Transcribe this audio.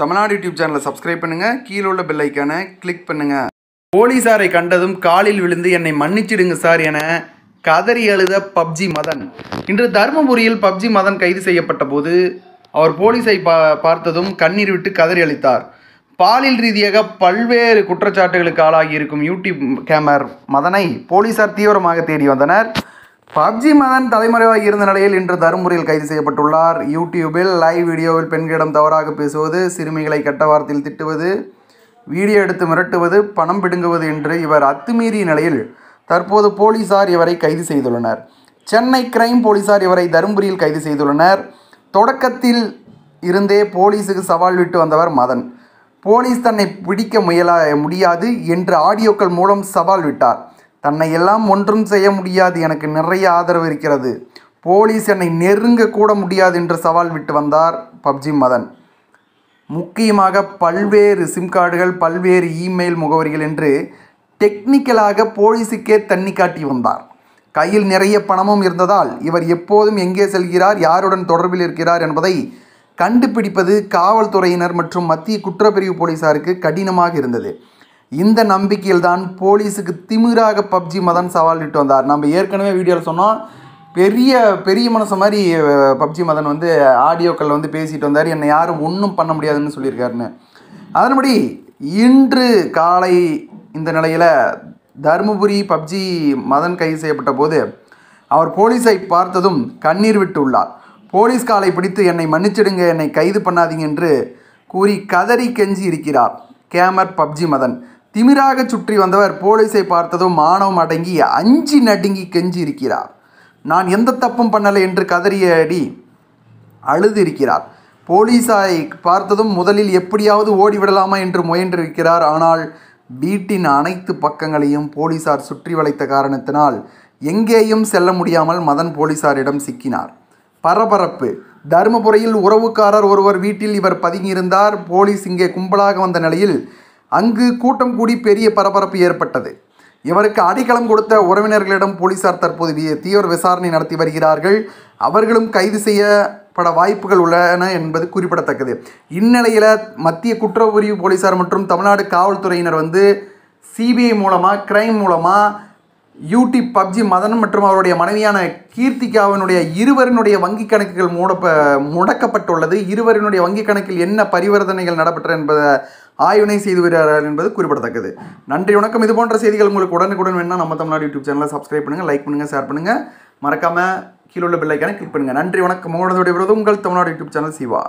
Tamil Nadu YouTube சேனலை subscribe பண்ணுங்கள் கீழே உள்ள பெல் ஐக்கானை கிளிக் பண்ணுங்கள் போலீஸாரை கண்டதும் காலில் விழுந்து என்னை மன்னிச்சிடுங்க சார் என கதறி அழுத பப்ஜி மதன் இன்று தருமபுரியில் பப்ஜி மதன் கைது செய்யப்பட்ட போது அவர் போலீஸை பா பார்த்ததும் கண்ணீர் விட்டு கதறி அளித்தார் பாலியல் ரீதியாக பல்வேறு குற்றச்சாட்டுகளுக்கு ஆளாகி இருக்கும் யூடியூப் கேமர் மதனை போலீசார் தீவிரமாக தேடி வந்தனர் பப்ஜி மதன் தலைமுறைவாக இருந்த நிலையில் இன்று தருமபுரியில் கைது செய்யப்பட்டுள்ளார் யூடியூபில் லைவ் வீடியோவில் பெண்களிடம் தவறாக பேசுவது சிறுமிகளை கட்ட வார்த்தையில் திட்டுவது வீடியோ எடுத்து மிரட்டுவது பணம் பிடுங்குவது என்று இவர் அத்துமீறிய நிலையில் தற்போது போலீசார் இவரை கைது செய்துள்ளனர் சென்னை கிரைம் போலீசார் இவரை தருமபுரியில் கைது செய்துள்ளனர் தொடக்கத்தில் இருந்தே போலீஸுக்கு சவால் விட்டு வந்தவர் மதன் போலீஸ் தன்னை பிடிக்க முயல முடியாது என்று ஆடியோக்கள் மூலம் சவால் விட்டார் தன்னை எல்லாம் ஒன்றும் செய்ய முடியாது எனக்கு நிறைய ஆதரவு இருக்கிறது போலீஸ் என்னை நெருங்க கூட முடியாது என்று சவால் விட்டு வந்தார் பப்ஜி மதன் முக்கியமாக பல்வேறு சிம் கார்டுகள் பல்வேறு இமெயில் முகவரிகள் என்று டெக்னிக்கலாக போலீஸுக்கே தண்ணி காட்டி வந்தார் கையில் நிறைய பணமும் இருந்ததால் இவர் எப்போதும் எங்கே செல்கிறார் யாருடன் தொடர்பில் இருக்கிறார் என்பதை கண்டுபிடிப்பது காவல்துறையினர் மற்றும் மத்திய குற்றப்பிரிவு போலீசாருக்கு கடினமாக இருந்தது இந்த நம்பிக்கையில்தான் போலீஸுக்கு திமிராக பப்ஜி மதன் சவால் இட்டு வந்தார் நம்ம ஏற்கனவே வீடியோவில் சொன்னோம் பெரிய பெரிய மனசு மாதிரி பப்ஜி மதன் வந்து ஆடியோக்களில் வந்து பேசிட்டு வந்தார் என்னை யாரும் ஒன்றும் பண்ண முடியாதுன்னு சொல்லியிருக்காருன்னு அதன்படி இன்று காலை இந்த நிலையில் தருமபுரி பப்ஜி மதன் கைது செய்யப்பட்ட போது அவர் போலீஸை பார்த்ததும் கண்ணீர் விட்டுள்ளார் போலீஸ் காலை பிடித்து என்னை மன்னிச்சிடுங்க என்னை கைது பண்ணாதீங்க என்று கூறி கதறி கெஞ்சி இருக்கிறார் கேமர் பப்ஜி மதன் திமிராக சுற்றி வந்தவர் போலீஸை பார்த்ததும் மானவம் அடங்கி அஞ்சி நடுங்கி கெஞ்சி இருக்கிறார் நான் எந்த தப்பும் பண்ணலை என்று கதறியடி அழுது இருக்கிறார் போலீஸாய் பார்த்ததும் முதலில் எப்படியாவது ஓடிவிடலாமா என்று முயன்றிருக்கிறார் ஆனால் வீட்டின் அனைத்து பக்கங்களையும் போலீசார் சுற்றி வளைத்த காரணத்தினால் எங்கேயும் செல்ல முடியாமல் மதன் போலீசாரிடம் சிக்கினார் பரபரப்பு தருமபுரியில் உறவுக்காரர் ஒருவர் வீட்டில் இவர் பதுங்கியிருந்தார் போலீஸ் இங்கே கும்பலாக வந்த நிலையில் அங்கு கூட்டம் கூடி பெரிய பரபரப்பு ஏற்பட்டது இவருக்கு அடிக்கலம் கொடுத்த உறவினர்களிடம் போலீசார் தற்போது தீவிர விசாரணை நடத்தி வருகிறார்கள் அவர்களும் கைது செய்யப்பட வாய்ப்புகள் உள்ளன என்பது குறிப்பிடத்தக்கது இந்நிலையில் மத்திய குற்றப்பிரிவு போலீசார் மற்றும் தமிழ்நாடு காவல்துறையினர் வந்து சிபிஐ மூலமாக கிரைம் மூலமாக யூடியூப் பப்ஜி மதன் மற்றும் அவருடைய மனைவியான கீர்த்திகாவினுடைய இருவரினுடைய வங்கி கணக்குகள் மூடப்ப முடக்கப்பட்டுள்ளது இருவரினுடைய வங்கி கணக்கில் என்ன பரிவர்த்தனைகள் நடைபெற்ற என்பதை ஆய்வினை செய்து வருகிறார்கள் என்பது குறிப்பிடத்தக்கது நன்றி வணக்கம் இது போன்ற செய்திகள் உங்களுக்கு உடனுக்குடன் வேணால் நம்ம தமிழ்நாடு யூடியூப் சேனலை சப்ஸ்கிரைப் பண்ணுங்கள் லைக் பண்ணுங்கள் ஷேர் பண்ணுங்கள் மறக்காமல் கீழே உள்ள பில்லைக்கான கிளிக் பண்ணுங்கள் நன்றி வணக்கம் உங்களோட விடுவது உங்கள் தமிழ்நாடு யூடியூப் சேனல் சிவா